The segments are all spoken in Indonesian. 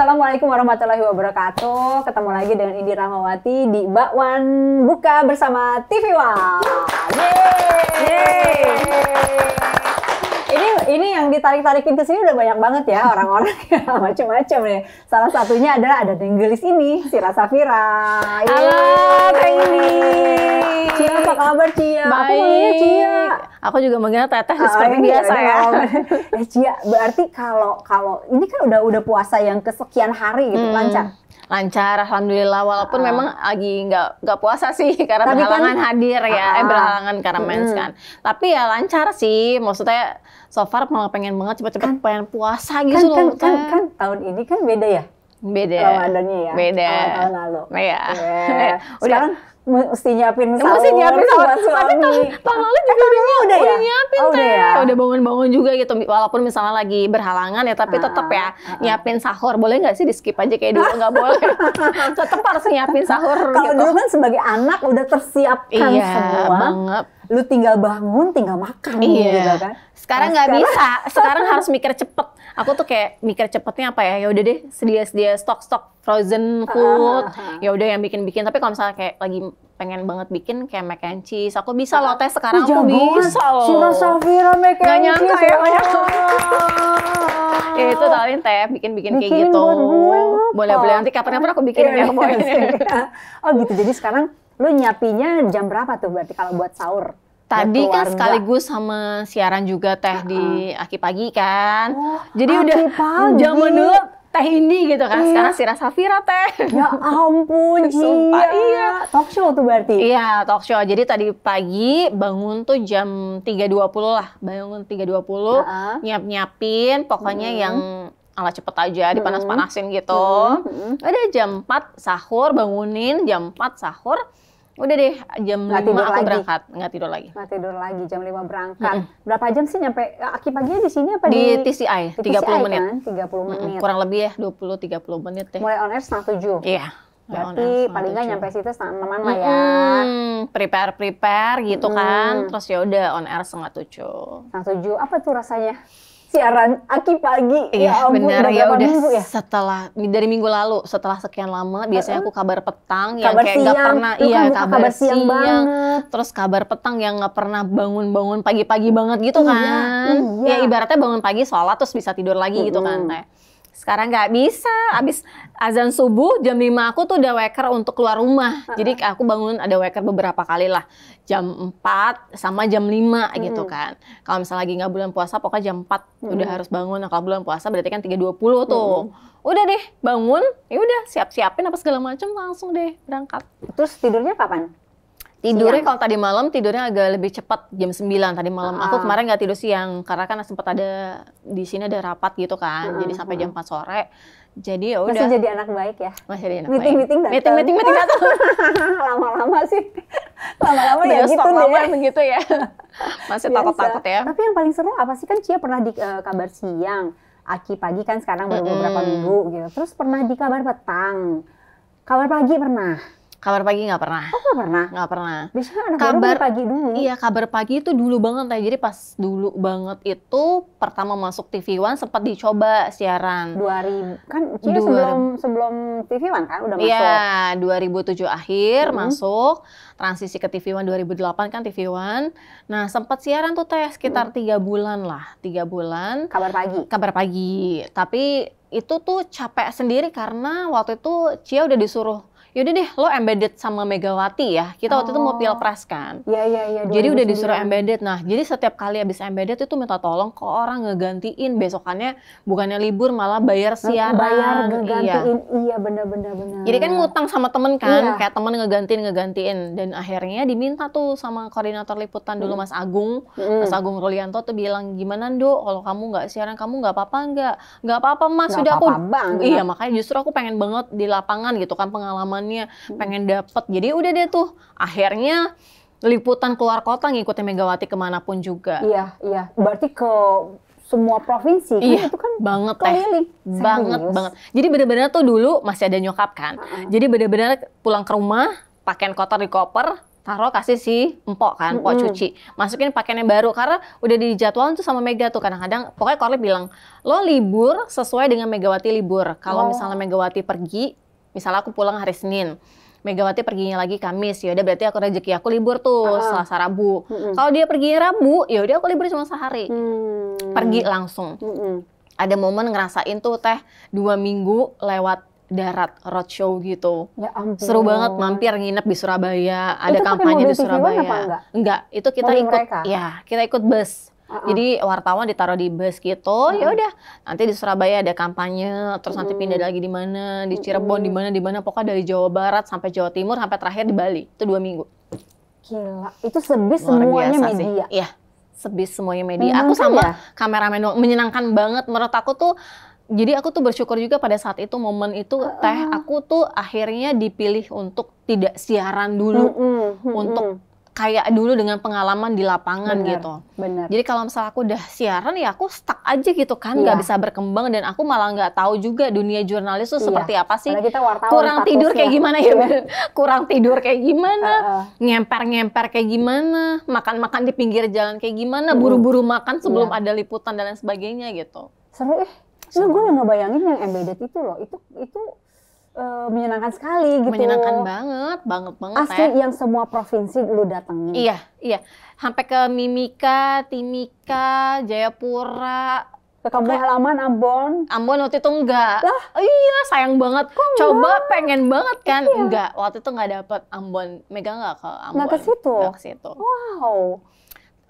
Assalamualaikum warahmatullahi wabarakatuh. Ketemu lagi dengan Indi Rahmawati di Bakwan Buka bersama TV One. Yeay. Yeay ini yang ditarik-tarikin ke sini udah banyak banget ya orang-orang yang macam-macam ya. Salah satunya adalah ada denggelis ini, Sira Safira. Halo, ini. Cia, apa kabar Cia? Baik. Aku manggilnya Cia. Aku juga manggilnya Teteh oh, seperti ini biasa ya. eh Cia, berarti kalau kalau ini kan udah udah puasa yang kesekian hari gitu hmm. lancar lancar alhamdulillah walaupun uh, memang lagi nggak nggak puasa sih karena tapi kan berhalangan kan, hadir ya uh, eh ah. berhalangan karena mens hmm. kan tapi ya lancar sih maksudnya so berharap malah pengen banget cepat-cepat kan, pengen puasa gitu kan, loh. Kan, kan, kan tahun ini kan beda ya. Beda. Ramadannya ya. Beda. tahun lalu. Iya. Yeah. Iya. Sekarang mesti nyiapin sahur. Mesti nyiapin sahur. Tapi tahun, lalu kan juga eh, udah, udah, udah ya? nyiapin oh, teh. Udah, ya? udah bangun-bangun juga gitu. Walaupun misalnya lagi berhalangan ya, tapi ah, tetap ya ah, ah. nyiapin sahur. Boleh nggak sih di skip aja kayak dulu? Nggak boleh. tetap harus nyiapin sahur. Kalau gitu. dulu kan sebagai anak udah tersiapkan iya, semua. Iya banget lu tinggal bangun, tinggal makan gitu iya. gitu kan. Sekarang nah, nggak bisa. Sekarang harus mikir cepet. Aku tuh kayak mikir cepetnya apa ya? Ya udah deh, sedia-sedia stok-stok frozen food. Ah, ah, ah. Ya udah yang bikin-bikin. Tapi kalau misalnya kayak lagi pengen banget bikin kayak mac and cheese. Aku bisa loh teh sekarang aku bisa loh. Cuma Safira mac and Gak ya, nyangka ya. ya itu tahuin teh bikin-bikin kayak gitu. Boleh-boleh nanti kapan-kapan aku bikin iya, ya. Iya, iya. Oh gitu. Jadi sekarang Lu nyapinya jam berapa tuh berarti kalau buat sahur? Tadi kan sekaligus sama siaran juga teh uh -uh. di Aki Pagi kan. Oh, Jadi udah pagi. zaman dulu teh ini gitu kan. Iya. Sekarang Sira Safira teh. Ya ampun, Sumpah, iya. iya. Talk show tuh berarti? Iya, talk show. Jadi tadi pagi bangun tuh jam 3.20 lah. Bangun 3.20, uh -uh. nyiap-nyiapin. Pokoknya hmm. yang ala cepet aja, dipanas-panasin gitu. Hmm. Hmm. Ada hmm. jam 4 sahur, bangunin jam 4 sahur udah deh jam nggak 5 aku lagi. berangkat nggak tidur lagi nggak tidur lagi jam 5 berangkat mm -hmm. berapa jam sih nyampe aki paginya di sini apa di, di TCI di 30 TCI, menit kan? 30 menit mm -hmm. kurang lebih ya 20 30 menit deh mulai on air setengah 7? iya berarti oh, paling nggak nyampe situ setengah enaman lah ya hmm, prepare prepare gitu hmm. kan terus ya udah on air setengah tujuh setengah tujuh apa tuh rasanya siaran Aki pagi. Iya, ya ampun, benar ya udah minggu, ya? setelah dari minggu lalu setelah sekian lama biasanya aku kabar petang yang kabar kayak gak pernah Lu iya kan kabar, kabar siang, siang banget. terus kabar petang yang gak pernah bangun-bangun pagi-pagi banget gitu iya, kan. Iya. Ya ibaratnya bangun pagi sholat terus bisa tidur lagi mm -hmm. gitu kan teh sekarang nggak bisa. Abis azan subuh jam lima aku tuh udah waker untuk keluar rumah. Uh Jadi aku bangun ada waker beberapa kali lah. Jam empat sama jam lima -hmm. gitu kan. Kalau misalnya lagi nggak bulan puasa pokoknya jam empat -hmm. udah harus bangun. Nah, kalau bulan puasa berarti kan 3.20 tuh. -hmm. Udah deh bangun, ya udah siap-siapin apa segala macam langsung deh berangkat. Terus tidurnya kapan? Tidurnya kalau tadi malam tidurnya agak lebih cepat jam 9 tadi malam. Uh. Aku ah. kemarin nggak tidur siang karena kan sempat ada di sini ada rapat gitu kan. Uh -huh. Jadi sampai jam 4 ah. sore. Jadi ya udah. Masih jadi anak baik ya. Masih jadi anak meeting, baik. Meeting datang. Meeting meeting meeting datang. Lama-lama sih. Lama-lama ya gitu deh. Lama gitu ya. Masih takut-takut ya. Tapi yang paling seru apa sih kan Cia pernah di uh, kabar siang. Aki pagi kan sekarang baru beberapa mm -hmm. minggu gitu. Terus pernah di kabar petang. Kabar pagi pernah Kabar pagi nggak pernah. Oh nggak pernah. Nggak pernah. Biasanya anak kabar pagi dulu. Iya kabar pagi itu dulu banget ya. Jadi pas dulu banget itu pertama masuk TV One sempat dicoba siaran. 2000 kan Cia Dua, sebelum sebelum TV One kan udah iya, masuk. Iya 2007 akhir mm -hmm. masuk transisi ke TV One 2008 kan TV One. Nah sempat siaran tuh teh sekitar tiga mm bulan lah tiga bulan. Kabar pagi. Kabar pagi. Tapi itu tuh capek sendiri karena waktu itu Cia udah disuruh yaudah deh lo embedded sama Megawati ya. Kita oh. waktu itu mau oh. pilpres kan. Iya iya iya. Jadi udah disuruh embedded. Nah jadi setiap kali habis embedded itu minta tolong ke orang ngegantiin besokannya bukannya libur malah bayar siaran. Bayar iya. ngegantiin iya, iya bener bener bener. Jadi kan ngutang sama temen kan, iya. kayak temen ngegantiin ngegantiin dan akhirnya diminta tuh sama koordinator liputan dulu hmm. Mas Agung, hmm. Mas Agung Rulianto tuh bilang gimana Do, kalau kamu nggak siaran kamu nggak apa-apa nggak? Nggak apa-apa Mas, gak sudah apa -apa, aku. Bang, iya makanya justru aku pengen banget di lapangan gitu kan pengalaman pengen dapet jadi udah deh tuh akhirnya liputan keluar kota ngikutin Megawati kemanapun juga iya iya berarti ke semua provinsi kan iya, itu kan banget keliling eh. teh. banget Serius. banget jadi benar-benar tuh dulu masih ada nyokap kan uh -huh. jadi benar-benar pulang ke rumah pakaian kotor di koper taruh kasih si empok kan, empok mm -hmm. cuci. Masukin pakaian yang baru karena udah dijadwalin tuh sama Mega tuh kadang-kadang pokoknya Korli bilang, "Lo libur sesuai dengan Megawati libur. Kalau oh. misalnya Megawati pergi, misalnya aku pulang hari Senin Megawati perginya lagi Kamis, ya udah berarti aku rezeki aku libur tuh uh Selasa Rabu. Uh -huh. Kalau dia pergi Rabu, ya udah aku libur cuma sehari. Hmm. Pergi langsung. Uh -huh. Ada momen ngerasain tuh teh dua minggu lewat darat roadshow gitu. Ya ampun. Seru banget mampir nginep di Surabaya, ada itu kampanye di Surabaya. Enggak? enggak, itu kita mobil ikut mereka? ya, kita ikut bus uh Jadi wartawan ditaruh di bus gitu, uh huh ya udah nanti di Surabaya ada kampanye, terus nanti pindah lagi di mana, di Cirebon di mana di mana pokoknya dari Jawa Barat sampai Jawa Timur sampai terakhir di Bali. Itu dua minggu. Gila, itu sebis semuanya media. Iya. Sebis semuanya media. aku sama ya? kameramen menyenangkan banget menurut aku tuh jadi aku tuh bersyukur juga pada saat itu momen itu uh, teh aku tuh akhirnya dipilih untuk tidak siaran dulu uh, uh, uh, untuk kayak dulu dengan pengalaman di lapangan bener, gitu. Bener. Jadi kalau misal aku udah siaran ya aku stuck aja gitu kan, nggak iya. bisa berkembang dan aku malah nggak tahu juga dunia jurnalis itu iya. seperti apa sih. kita wartawan ya? iya. kurang tidur kayak gimana ya, kurang tidur kayak gimana, ngemper-ngemper kayak gimana, makan-makan di pinggir jalan kayak gimana, iya. buru-buru makan sebelum iya. ada liputan dan lain sebagainya gitu. Seru eh. Seru. Nah, gue nggak bayangin yang embedded itu loh, itu itu uh, menyenangkan sekali gitu. Menyenangkan banget, banget banget. Asli ya. yang semua provinsi lu datengin. Iya, iya. Sampai ke Mimika, Timika, Jayapura, ke kampung halaman Ambon. Ambon waktu itu enggak. Lah? Iya, sayang banget. Kok enggak? Coba pengen banget kan? Iya. Enggak. Waktu itu enggak dapet Ambon. Mega enggak ke Ambon? Enggak ke situ. Enggak ke situ. Wow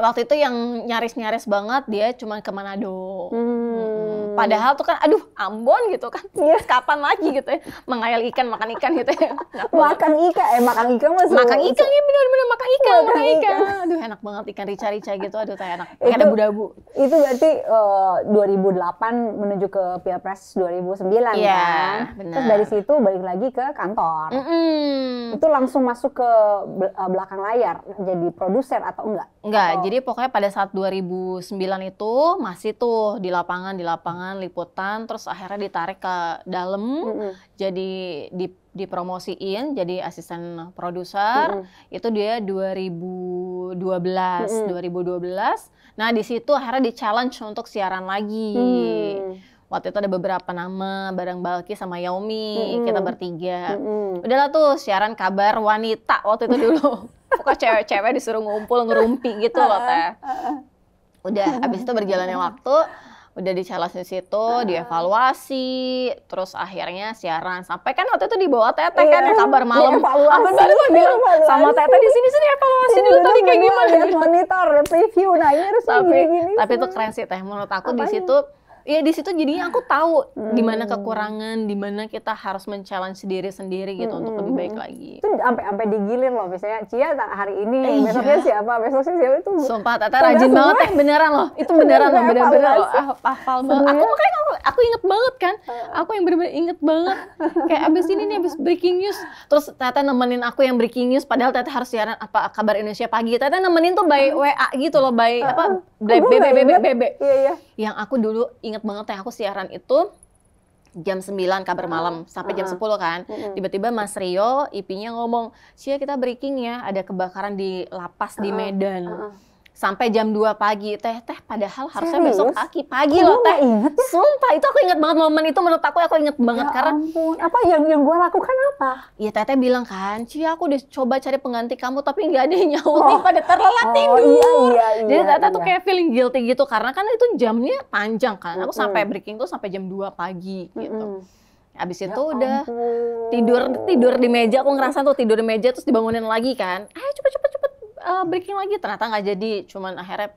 waktu itu yang nyaris-nyaris banget dia cuma ke Manado. Hmm. Padahal tuh kan, aduh Ambon gitu kan, yeah. kapan lagi gitu ya, mengayal ikan, makan ikan gitu ya. makan ikan, eh makan ikan masuk. Makan ikan, ya bener-bener makan ikan, makan, makan ikan. ikan. Aduh enak banget ikan rica-rica gitu, aduh tak enak. Itu, ada budabu. Itu berarti uh, eh, 2008 menuju ke Pilpres 2009 yeah, kan. Bener. Terus dari situ balik lagi ke kantor. Mm -hmm. Itu langsung masuk ke eh, belakang layar, jadi produser atau enggak? Enggak, atau... Oh. jadi jadi pokoknya pada saat 2009 itu masih tuh di lapangan di lapangan liputan terus akhirnya ditarik ke dalam mm -hmm. jadi dipromosiin jadi asisten produser mm -hmm. itu dia 2012 mm -hmm. 2012. Nah, di situ akhirnya di challenge untuk siaran lagi. Mm waktu itu ada beberapa nama bareng Balki sama Yomi mm -hmm. kita bertiga mm -hmm. udahlah tuh siaran kabar wanita waktu itu dulu kok cewek-cewek disuruh ngumpul ngerumpi gitu loh teh udah abis itu berjalannya waktu udah di challenge di situ, dievaluasi, terus akhirnya siaran. Sampai kan waktu itu dibawa Teteh kan yang kabar malam. Abang baru gue bilang sama Teteh di sini sini evaluasi iya, dulu tadi kayak gimana. di monitor, review. nah ini harus tapi, tapi itu keren sih Teh menurut aku di situ Iya di situ jadinya aku tahu hmm. di mana kekurangan, di mana kita harus men sendiri sendiri gitu hmm. untuk lebih baik hmm. lagi. Itu sampai sampai digilir loh misalnya Cia hari ini, eh, besoknya iya. siapa, besoknya siapa itu. Sumpah Tata rajin banget ya, beneran loh. Itu beneran loh, bener-bener loh. Hafal banget. Aku makanya aku, aku inget banget kan. Aku yang bener-bener inget banget. Kayak abis ini nih abis breaking news. Terus Tata nemenin aku yang breaking news padahal Tata harus siaran apa kabar Indonesia pagi. Tata nemenin tuh by WA gitu loh, by apa Bebe, bebe, bebe, bebe. Iya iya yang aku dulu inget banget yang aku siaran itu jam 9 kabar uh, malam sampai uh, jam 10 kan. tiba Tiba-tiba Mas Rio IP-nya ngomong, sih kita breaking ya, ada kebakaran di lapas di Medan." sampai jam 2 pagi teh teh padahal harusnya Serius? besok pagi pagi loh teh inget ya? sumpah itu aku inget banget momen itu menurut aku aku inget banget ya karena ampun. apa yang yang gue lakukan apa ya teh bilang kan cia aku udah coba cari pengganti kamu tapi nggak ada yang nyaut oh. pada terlelap oh, tidur iya, iya, iya, jadi teh iya. tuh kayak feeling guilty gitu karena kan itu jamnya panjang kan aku mm -hmm. sampai breaking tuh sampai jam 2 pagi gitu mm -hmm. Abis ya itu ya udah tidur tidur di meja aku ngerasa tuh tidur di meja terus dibangunin lagi kan. Ayo cepet cepet cepet uh, breaking lagi ternyata nggak jadi cuman akhirnya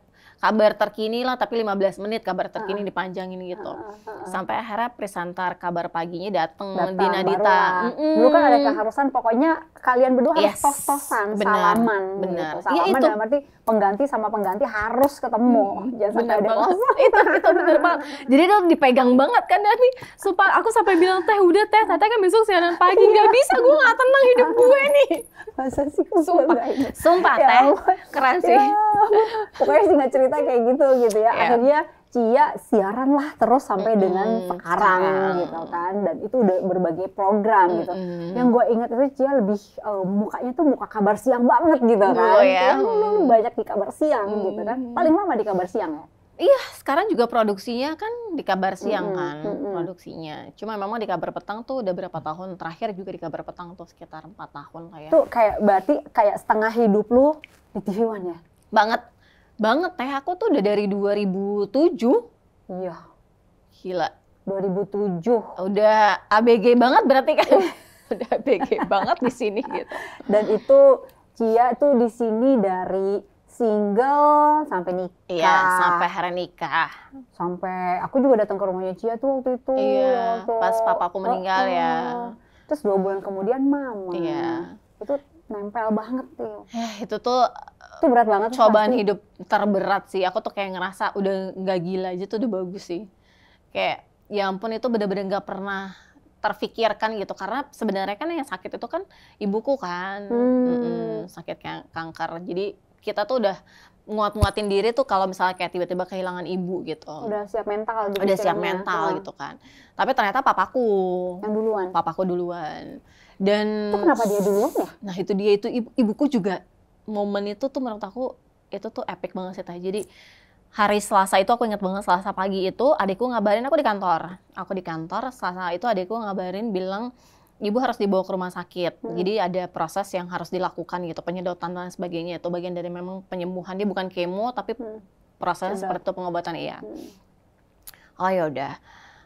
kabar terkini lah tapi 15 menit kabar terkini uh, dipanjangin gitu uh, uh, uh. sampai akhirnya presenter kabar paginya dateng di Nadita mm -mm. dulu kan ada keharusan pokoknya kalian berdua yes. harus tos-tosan salaman gitu. benar gitu. salaman ya, itu. dalam arti pengganti sama pengganti harus ketemu hmm, jangan sampai ada itu itu bener banget jadi itu dipegang banget kan Dani supaya aku sampai bilang teh udah teh saya kan besok siaran pagi nggak bisa gue nggak tenang hidup gue nih masa sih sumpah sumpah ya teh keren ya sih ya, pokoknya singkat cerita kayak gitu gitu ya yeah. akhirnya Cia siaran lah terus sampai mm -hmm. dengan sekarang gitu kan dan itu udah berbagai program mm -hmm. gitu yang gue ingat itu Cia lebih uh, mukanya tuh muka kabar siang banget gitu iya, kan oh, ya. Yeah. banyak di kabar siang mm. gitu kan paling lama di kabar siang ya Iya, sekarang juga produksinya kan di kabar siang mm -hmm. kan mm -hmm. produksinya. Cuma memang di kabar petang tuh udah berapa tahun terakhir juga di kabar petang tuh sekitar empat tahun lah ya. Tuh kayak berarti kayak setengah hidup lu di TV One ya? Banget, banget. Teh aku tuh udah dari 2007. Iya. Gila. 2007. Udah ABG banget berarti kan. Eh. udah ABG banget di sini gitu. Dan itu Cia tuh di sini dari single sampai nikah. Iya, sampai hari nikah. Sampai aku juga datang ke rumahnya Cia tuh waktu itu. Iya, waktu, pas aku meninggal oh, ya. Uh-uh. Terus dua bulan kemudian mama. Iya. Itu nempel banget tuh. Eh, itu tuh itu berat banget. Cobaan pasti. hidup terberat sih. Aku tuh kayak ngerasa udah nggak gila aja tuh udah bagus sih. Kayak ya ampun itu bener-bener nggak -bener pernah terfikirkan gitu karena sebenarnya kan yang sakit itu kan ibuku kan hmm. kayak sakit kanker jadi kita tuh udah nguat-nguatin diri tuh kalau misalnya kayak tiba-tiba kehilangan ibu gitu. Udah siap mental gitu. Udah siap mental kan. gitu kan. Tapi ternyata papaku. Yang duluan. Papaku duluan. Dan itu kenapa dia duluan ya? Nah, itu dia itu ibu, ibuku juga momen itu tuh menurut aku itu tuh epic banget sih Jadi hari Selasa itu aku inget banget Selasa pagi itu adikku ngabarin aku di kantor. Aku di kantor Selasa itu adikku ngabarin bilang ibu harus dibawa ke rumah sakit. Hmm. Jadi ada proses yang harus dilakukan gitu, penyedotan dan sebagainya. Itu bagian dari memang penyembuhan dia bukan kemo tapi hmm. proses seperti itu pengobatan iya. Hmm. Oh ya udah.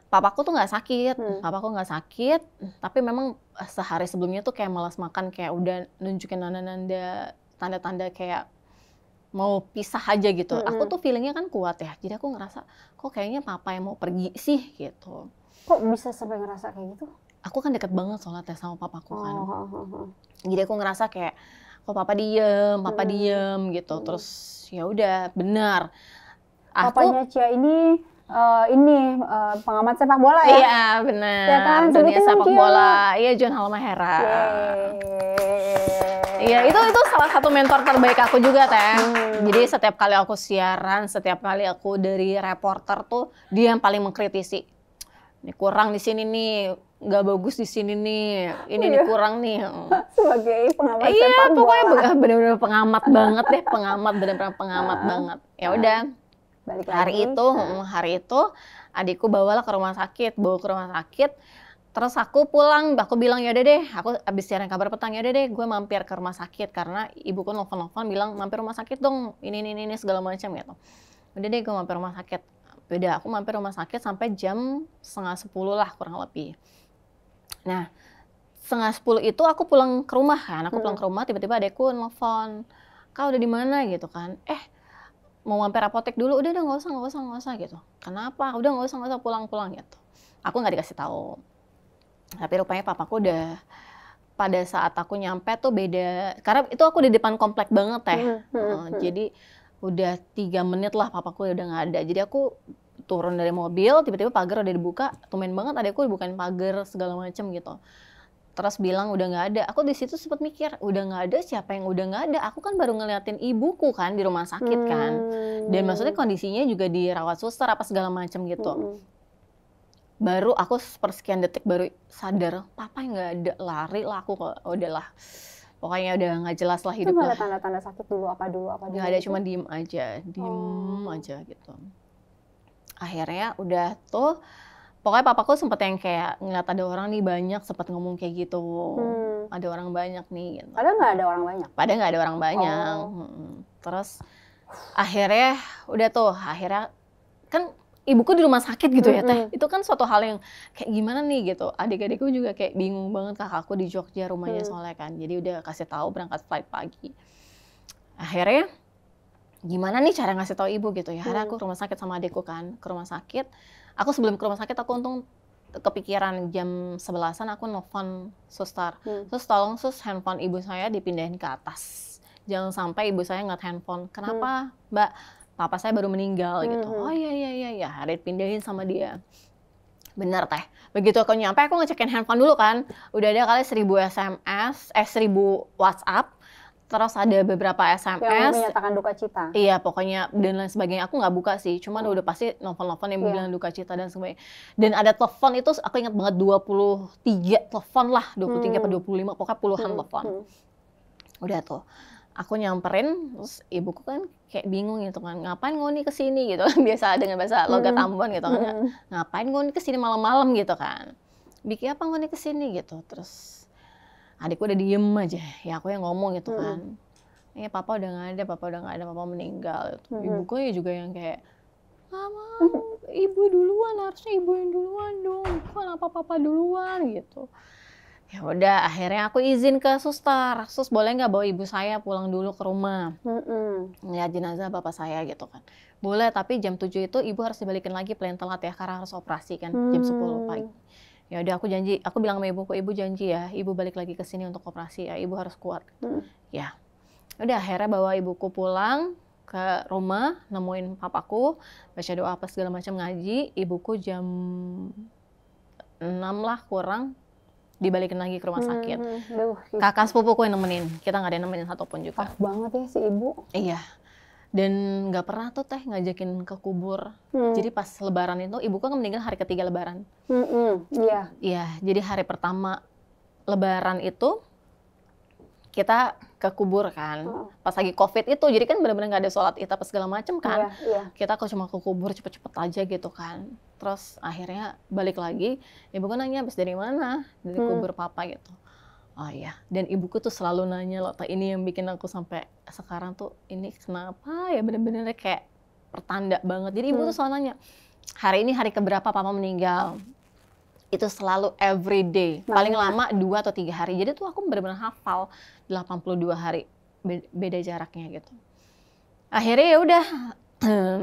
Papaku tuh nggak sakit, hmm. papaku nggak sakit, tapi memang eh, sehari sebelumnya tuh kayak malas makan, kayak udah nunjukin nanda-nanda tanda-tanda kayak mau pisah aja gitu. -hmm. Aku hmm. tuh feelingnya kan kuat ya, jadi aku ngerasa kok kayaknya papa yang mau pergi sih gitu. Kok bisa sampai ngerasa kayak gitu? aku kan deket banget soalnya tes sama papaku kan. Oh, oh, oh, oh, Jadi aku ngerasa kayak kok papa diem, papa hmm. diem gitu. Hmm. Terus ya udah benar. Aku, Papanya Cia ini uh, ini uh, pengamat sepak bola ya. Iya benar. Ya kan? Dunia sepak Cia. bola. Iya John Halmahera. Iya itu itu salah satu mentor terbaik aku juga teh. Hmm. Jadi setiap kali aku siaran, setiap kali aku dari reporter tuh dia yang paling mengkritisi ini kurang di sini nih nggak bagus di sini nih ini iya. nih kurang nih sebagai pengamat eh, iya sepak pokoknya ah, benar-benar pengamat banget deh pengamat benar-benar pengamat banget ya udah hari lagi. itu hari itu adikku bawalah ke rumah sakit bawa ke rumah sakit terus aku pulang aku bilang ya deh aku abis siaran kabar petang ya deh gue mampir ke rumah sakit karena ibuku nelfon nelfon bilang mampir rumah sakit dong ini ini ini segala macam gitu udah deh gue mampir rumah sakit Beda, aku mampir rumah sakit sampai jam setengah sepuluh lah kurang lebih. Nah, setengah sepuluh itu aku pulang ke rumah kan. Aku hmm. pulang ke hmm. rumah, tiba-tiba adekku nelfon. Kak udah di mana gitu kan. Eh, mau mampir apotek dulu. Udah, udah nggak usah, nggak usah, nggak usah gitu. Kenapa? Udah nggak usah, nggak usah pulang-pulang gitu. Aku nggak dikasih tahu. Tapi rupanya papaku udah pada saat aku nyampe tuh beda karena itu aku di depan komplek banget teh ya. hmm, hmm, hmm. jadi udah tiga menit lah papaku udah nggak ada jadi aku turun dari mobil tiba-tiba pagar udah dibuka tumen banget ada aku dibukain pagar segala macem gitu terus bilang udah nggak ada aku di situ sempat mikir udah nggak ada siapa yang udah nggak ada aku kan baru ngeliatin ibuku kan di rumah sakit hmm. kan dan maksudnya hmm. kondisinya juga dirawat suster apa segala macem gitu hmm. baru aku persekian detik baru sadar papa yang nggak ada lari lah aku kok udahlah pokoknya udah nggak jelas lah hidupnya. itu ada tanda-tanda sakit dulu apa dulu apa dulu Gak ada cuma diem aja diem oh. aja gitu akhirnya udah tuh pokoknya papaku sempet yang kayak ngeliat ada orang nih banyak sempet ngomong kayak gitu hmm. ada orang banyak nih gitu. padahal nggak ada orang banyak padahal nggak ada orang banyak oh. terus akhirnya udah tuh akhirnya kan ibuku di rumah sakit gitu ya teh. Itu kan suatu hal yang kayak gimana nih gitu. Adik-adikku juga kayak bingung banget kak aku di Jogja rumahnya mm. soalnya kan. Jadi udah kasih tahu berangkat flight pagi. Akhirnya gimana nih cara ngasih tahu ibu gitu ya. Akhirnya aku ke mm. rumah sakit sama adikku kan, ke rumah sakit. Aku sebelum ke rumah sakit aku untung kepikiran jam sebelasan aku nelfon suster. Hmm. Terus tolong sus handphone ibu saya dipindahin ke atas. Jangan sampai ibu saya ngeliat handphone. Kenapa, hmm. Mbak? papa saya baru meninggal gitu. hmm. gitu oh iya iya iya ya Harit pindahin sama dia bener teh begitu aku nyampe aku ngecekin handphone dulu kan udah ada kali seribu sms eh seribu whatsapp terus ada beberapa SMS yang menyatakan duka cita iya pokoknya dan lain sebagainya aku nggak buka sih cuman hmm. udah pasti nelfon-nelfon yang yeah. duka cita dan semuanya. dan ada telepon itu aku ingat banget 23 telepon lah 23 hmm. atau 25 pokoknya puluhan hmm. telepon hmm. udah tuh aku nyamperin terus ibuku kan kayak bingung gitu kan ngapain ngoni sini gitu kan biasa dengan bahasa logat hmm. Ambon gitu kan ya. hmm. ngapain ngoni sini malam-malam gitu kan bikin apa ngoni sini gitu terus adikku udah diem aja ya aku yang ngomong gitu hmm. kan ya papa udah nggak ada papa udah nggak ada papa meninggal gitu. ibuku ya juga yang kayak mama ah, ibu duluan harusnya ibu yang duluan dong kenapa papa duluan gitu ya udah akhirnya aku izin ke suster sus boleh nggak bawa ibu saya pulang dulu ke rumah mm -mm. ya jenazah bapak saya gitu kan boleh tapi jam 7 itu ibu harus dibalikin lagi plan telat ya karena harus operasi kan mm. jam 10 hmm. pagi ya udah aku janji aku bilang sama ibuku ibu janji ya ibu balik lagi ke sini untuk operasi ya ibu harus kuat mm. ya udah akhirnya bawa ibuku pulang ke rumah nemuin papaku baca doa apa segala macam ngaji ibuku jam enam lah kurang dibalikin lagi ke rumah hmm, sakit. Hmm, aduh, hmm. gitu. Kakak sepupuku yang nemenin, kita nggak ada yang nemenin satupun juga. Pas banget ya si ibu. Iya. Dan nggak pernah tuh teh ngajakin ke kubur. Hmm. Jadi pas lebaran itu, ibu kan meninggal hari ketiga lebaran. Iya. Hmm, iya, yeah. jadi hari pertama lebaran itu kita ke kubur kan hmm. pas lagi covid itu jadi kan benar-benar nggak ada sholat itu apa segala macem iya, kan yeah, yeah. kita kok cuma ke kubur cepet-cepet aja gitu kan terus akhirnya balik lagi ibuku nanya habis dari mana dari hmm. kubur papa gitu oh iya dan ibuku tuh selalu nanya loh ini yang bikin aku sampai sekarang tuh ini kenapa ya benar-benar kayak pertanda banget jadi ibu hmm. tuh selalu nanya hari ini hari keberapa papa meninggal itu selalu everyday nah. paling lama dua atau tiga hari jadi tuh aku benar-benar hafal 82 hari beda jaraknya gitu akhirnya ya udah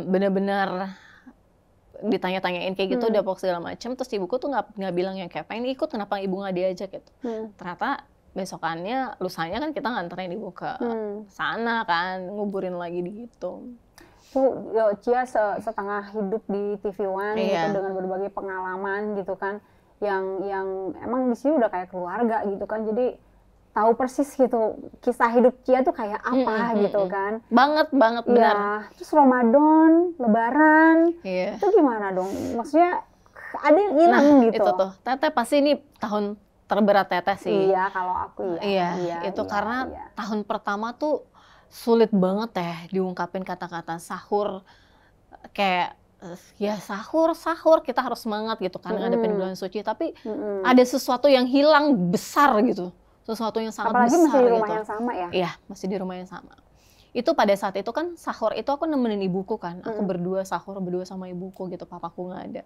bener-bener ditanya-tanyain kayak gitu hmm. udah segala macam terus ibuku tuh nggak nggak bilang yang kayak pengen ikut kenapa ibu nggak diajak gitu hmm. ternyata besokannya lusanya kan kita nganterin ibu ke hmm. sana kan nguburin lagi di gitu tuh ya, Cia setengah hidup di TV One iya. gitu dengan berbagai pengalaman gitu kan yang yang emang di sini udah kayak keluarga gitu kan jadi tahu persis gitu kisah hidup dia tuh kayak apa mm -hmm. gitu kan banget banget ya, benar terus Ramadan Lebaran yeah. itu gimana dong maksudnya ada yang hilang nah, gitu itu tuh Teteh pasti ini tahun terberat Teteh sih iya kalau aku ya iya, iya itu iya, karena iya. tahun pertama tuh sulit banget teh diungkapin kata-kata sahur kayak ya sahur sahur kita harus semangat gitu kan mm. ada bulan suci tapi mm ada sesuatu yang hilang besar gitu sesuatu yang sangat Apalagi besar masih di rumah gitu. yang sama ya iya masih di rumah yang sama itu pada saat itu kan sahur itu aku nemenin ibuku kan aku mm. berdua sahur berdua sama ibuku gitu papaku nggak ada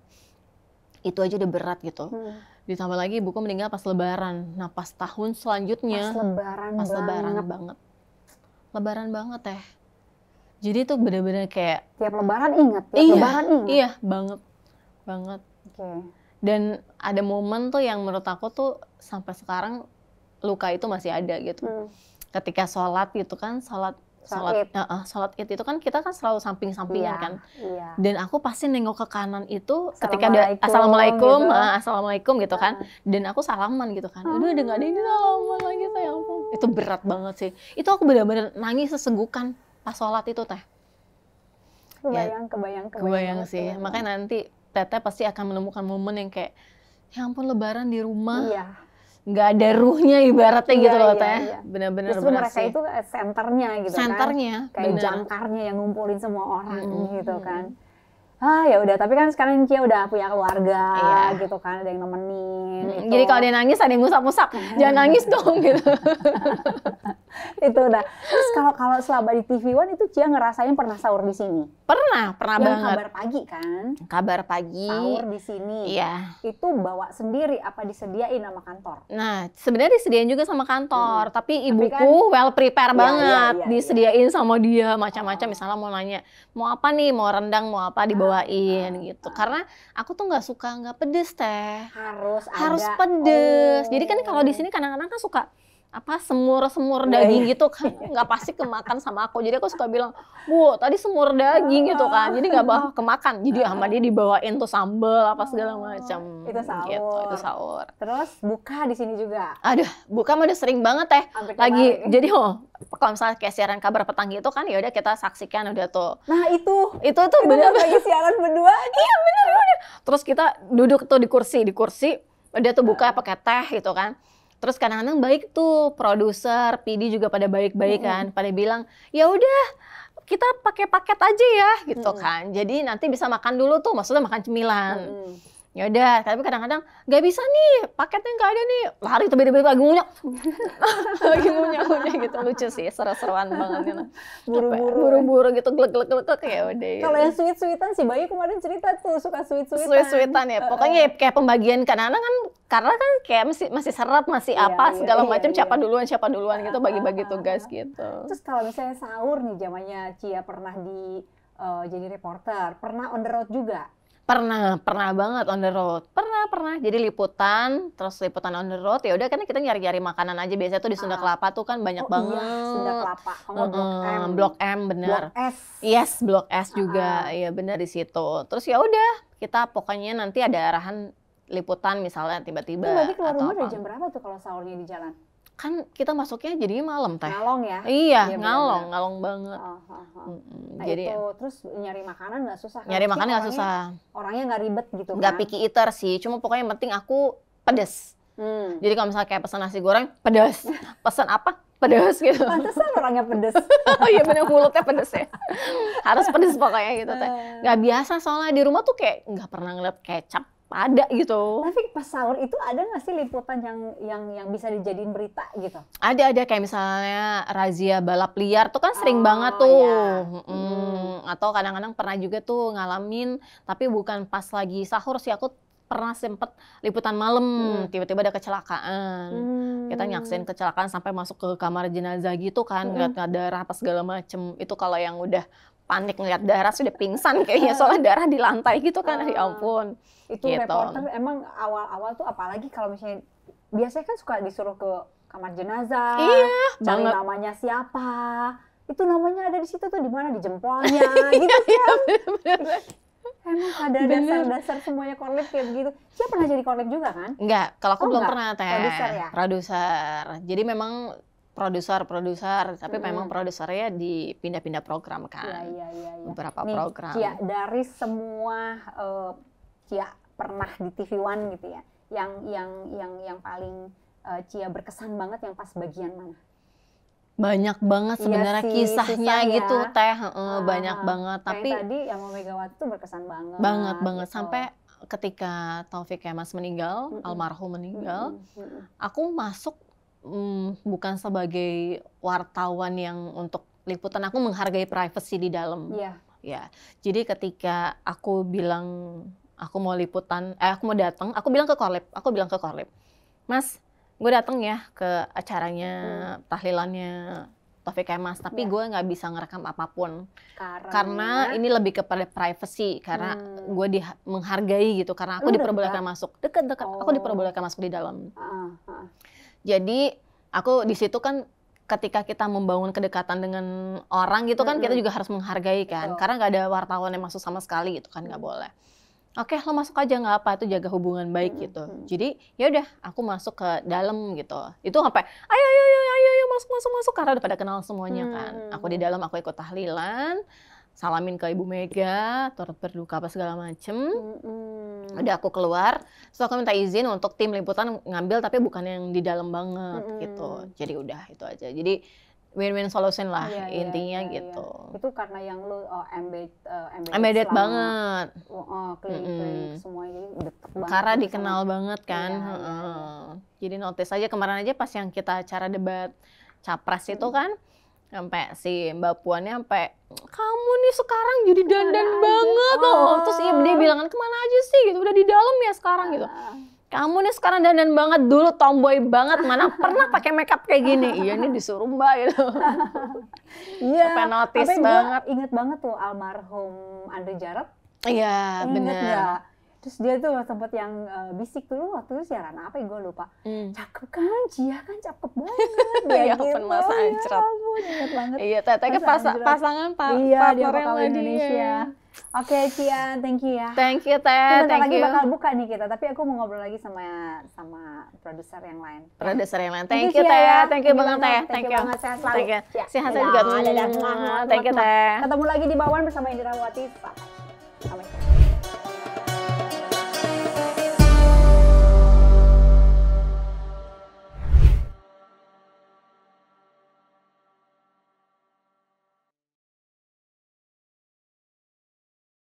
itu aja udah berat gitu. Hmm. Ditambah lagi ibuku meninggal pas lebaran. Nah, pas tahun selanjutnya. Pas lebaran pas banget. lebaran banget. Lebaran banget teh. Ya. Jadi itu bener-bener kayak tiap lebaran ingat, tiap iya, lebaran ingat. Iya, banget. Banget. Oke. Okay. Dan ada momen tuh yang menurut aku tuh sampai sekarang luka itu masih ada gitu. Hmm. Ketika sholat gitu kan, sholat sholat uh, uh, sholat it itu kan kita kan selalu samping samping yeah, kan yeah. dan aku pasti nengok ke kanan itu ketika ada assalamualaikum gitu. Uh, assalamualaikum gitu kan dan aku salaman gitu kan udah udah nggak ada ini salaman lagi saya itu berat banget sih itu aku benar-benar nangis sesenggukan pas sholat itu teh kebayang ya, kebayang kebayang, kebayang sih kebayang. makanya nanti teteh pasti akan menemukan momen yang kayak ya ampun lebaran di rumah iya nggak ada ruhnya ibaratnya iya, gitu loh iya, teh iya. benar-benar justru mereka sih. itu senternya eh, gitu senternya, kan kayak bener. jangkarnya yang ngumpulin semua orang hmm, gitu kan ah ya udah tapi kan sekarang Cia udah punya keluarga iya. gitu kan ada yang nemenin hmm, gitu. jadi kalau dia nangis ada yang musak-musak jangan nangis dong gitu itu udah terus kalau kalau selama di TV One itu Cia ngerasain pernah sahur di sini pernah pernah yang banget kabar pagi kan kabar pagi sahur di sini iya itu bawa sendiri apa disediain sama kantor nah sebenarnya disediain juga sama kantor hmm. tapi ibuku tapi kan, well prepare iya, iya, banget iya, iya, disediain iya. sama dia macam-macam oh. misalnya mau nanya mau apa nih mau rendang mau apa di bawah ah, gitu ah. karena aku tuh nggak suka nggak pedes teh harus harus ada. pedes oh. jadi kan oh. kalau di sini kadang-kadang kan suka apa semur-semur iya, daging iya. gitu kan nggak pasti kemakan sama aku jadi aku suka bilang bu tadi semur daging gitu kan jadi nggak bawa kemakan jadi sama dia dibawain tuh sambel apa segala oh, macam gitu, itu sahur gitu, itu sahur terus buka di sini juga aduh buka mah udah sering banget teh ya. Hampir lagi jadi oh kalau misalnya kayak siaran kabar petang gitu kan ya udah kita saksikan udah tuh nah itu itu tuh benar-benar lagi siaran berdua iya benar-benar terus kita duduk tuh di kursi di kursi udah tuh buka nah. pakai teh gitu kan Terus kadang-kadang baik tuh produser, PD juga pada baik-baik kan, mm pada bilang, "Ya udah, kita pakai paket aja ya." gitu mm kan. Jadi nanti bisa makan dulu tuh, maksudnya makan cemilan. Mm Ya udah, tapi kadang-kadang nggak bisa nih, paketnya nggak ada nih. Lari tuh beda-beda lagi ngunyah. lagi ngunyah-ngunyah gitu lucu sih, seru-seruan banget ya. Buru-buru buru-buru gitu glek-glek-glek kayak udah. Ya Kalau yang sweet-sweetan sih Bayu kemarin cerita tuh suka sweet-sweetan. Sweet-sweetan ya. Pokoknya kayak pembagian kanan-kanan. kan karena kan kayak masih masih seret masih iya, apa iya, segala iya, macam iya. siapa duluan siapa duluan gitu iya, bagi-bagi ah, ah, tugas ah. gitu. Terus kalau misalnya sahur nih zamannya Cia pernah di uh, jadi reporter, pernah on the road juga? Pernah, pernah banget on the road. Pernah, pernah. Jadi liputan, terus liputan on the road. Ya udah kan kita nyari-nyari makanan aja. Biasanya tuh di Sunda Kelapa tuh kan banyak oh, iya, banget. Iya, Sunda Kelapa. Oh, uh, Blok M. Blok M bener. Blok S. Yes, Blok S juga. Iya, uh. benar di situ. Terus ya udah, kita pokoknya nanti ada arahan liputan misalnya tiba-tiba. atau berarti keluar rumah dari jam berapa tuh kalau sahurnya di jalan? kan kita masuknya jadi malam teh. Ngalong ya? Iya, iya ngalong, bener. ngalong banget. Oh, oh, oh. Nah, Jadi itu terus nyari makanan nggak susah? Kan? Nyari kan? makanan nggak susah. Orangnya nggak ribet gitu. Nggak kan? picky eater sih, cuma pokoknya yang penting aku pedes. Hmm. Jadi kalau misalnya kayak pesan nasi goreng, pedes. Pesan apa? Pedes gitu. Pantesan orangnya pedes. oh iya bener mulutnya pedes ya. Harus pedes pokoknya gitu teh. Eh. Gak biasa soalnya di rumah tuh kayak nggak pernah ngeliat kecap ada gitu. Tapi pas sahur itu ada nggak sih liputan yang yang yang bisa dijadiin berita gitu? Ada ada kayak misalnya razia balap liar tuh kan sering oh, banget tuh. Ya. Hmm. Hmm. Atau kadang-kadang pernah juga tuh ngalamin tapi bukan pas lagi sahur sih aku pernah sempet liputan malam hmm. tiba-tiba ada kecelakaan hmm. kita nyaksin kecelakaan sampai masuk ke kamar jenazah gitu kan nggak hmm. ada darah apa segala macem itu kalau yang udah panik ngeliat darah sudah pingsan kayaknya ah. soalnya darah di lantai gitu kan ya ah, ya ampun itu gitu. reporter emang awal-awal tuh apalagi kalau misalnya biasanya kan suka disuruh ke kamar jenazah iya, cari banget. namanya siapa itu namanya ada di situ tuh di mana di jempolnya iya, gitu kan iya, bener, Emang ada dasar-dasar semuanya collab kayak begitu. Siapa pernah jadi collab juga kan? Enggak, kalau aku oh, belum enggak. pernah teh. Produser ya. Produser. Jadi memang produser-produser, tapi hmm. memang produsernya dipindah-pindah program kan. Iya, iya, iya. iya. Beberapa Nih, program. Cia, dari semua uh, eh, Cia pernah di TV One gitu ya, yang yang yang yang paling uh, eh, Cia berkesan banget yang pas bagian mana? Banyak banget iya sebenarnya iya kisahnya susah, ya. gitu ya. teh, uh, uh, banyak banget. Tapi tadi yang mau Megawati tuh berkesan banget. Banget banget gitu. sampai ketika Taufik Kemas meninggal, mm -hmm. almarhum meninggal, mm -hmm. aku masuk mm, bukan sebagai wartawan yang untuk liputan aku menghargai privacy di dalam. Yeah. Ya. Jadi ketika aku bilang aku mau liputan, eh aku mau datang, aku bilang ke Korlep, aku bilang ke Korlep. Mas, gue datang ya ke acaranya, hmm. tahlilannya kayak mas tapi yeah. gue nggak bisa ngerekam apapun. Karena, karena ini lebih kepada privacy, karena hmm. gue di, menghargai gitu, karena aku diperbolehkan masuk. Dekat-dekat, oh. aku diperbolehkan masuk di dalam. Uh, uh. Jadi aku di situ kan ketika kita membangun kedekatan dengan orang gitu kan -hmm. kita juga harus menghargai kan Betul. karena nggak ada wartawan yang masuk sama sekali gitu kan nggak boleh oke lo masuk aja nggak apa itu jaga hubungan baik -hmm. gitu jadi ya udah aku masuk ke dalam gitu itu sampai ayo ayo ayo ayo ayo masuk masuk masuk karena udah pada kenal semuanya -hmm. kan aku di dalam aku ikut tahlilan salamin ke ibu mega turut berduka apa segala macem -hmm hmm. udah aku keluar so aku minta izin untuk tim liputan ngambil tapi bukan yang di dalam banget hmm. gitu jadi udah itu aja jadi win-win solution lah yeah, iya, intinya yeah, yeah, gitu. Yeah. Itu karena yang lu oh, embed, uh, eh, embedded, embedded banget. Oh, oh klinik, mm -hmm. semuanya jadi banget. Karena gitu. dikenal sama. banget iya, kan. Yeah, iya, yeah, yeah. Jadi notice aja kemarin aja pas yang kita acara debat capres -hmm. itu kan sampai si Mbak Puannya sampai kamu nih sekarang jadi dandan kemana banget aja. Oh. oh. terus iya dia bilang kan kemana aja sih gitu udah di dalam ya sekarang gitu ah. kamu nih sekarang dandan banget dulu tomboy banget mana pernah pakai makeup kayak gini iya ini disuruh mbak gitu iya sampai notice banget inget banget tuh almarhum Andre Jarot iya benar terus dia tuh sempet yang uh, bisik dulu waktu itu siaran apa ya gue lupa hmm. cakep kan Cia kan cakep banget ya, gitu. Oh, ya gitu masa ancret ya banget iya teteh pas pasangan pak iya, dia bakal Indonesia dia. Oke, okay, Cia, thank you ya. Thank you, Teh. thank lagi you. bakal buka nih kita, tapi aku mau ngobrol lagi sama sama produser yang lain. Produser yang lain. Thank you, you ya. Teh. Ya. Thank you banget, Teh. Thank you. Banget. Sehat selalu. Sehat juga. Thank you, Teh. Ketemu lagi di Bawan bersama Indrawati. Pak. Sampai